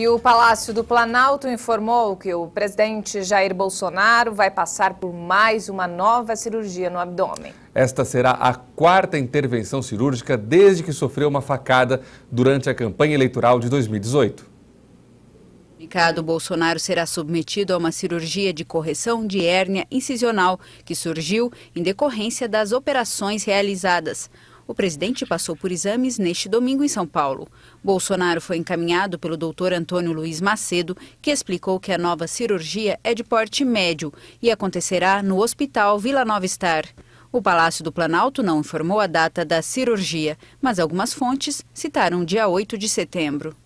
E o Palácio do Planalto informou que o presidente Jair Bolsonaro vai passar por mais uma nova cirurgia no abdômen. Esta será a quarta intervenção cirúrgica desde que sofreu uma facada durante a campanha eleitoral de 2018. Ricardo Bolsonaro será submetido a uma cirurgia de correção de hérnia incisional que surgiu em decorrência das operações realizadas. O presidente passou por exames neste domingo em São Paulo. Bolsonaro foi encaminhado pelo doutor Antônio Luiz Macedo, que explicou que a nova cirurgia é de porte médio e acontecerá no Hospital Vila Nova Star. O Palácio do Planalto não informou a data da cirurgia, mas algumas fontes citaram dia 8 de setembro.